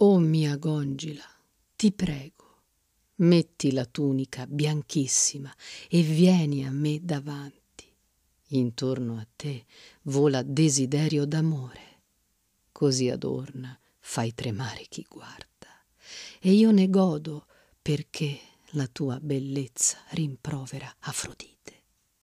O mia gongila, ti prego, metti la tunica bianchissima e vieni a me davanti. Intorno a te vola desiderio d'amore. Così adorna, fai tremare chi guarda. E io ne godo perché la tua bellezza rimprovera Afrodite.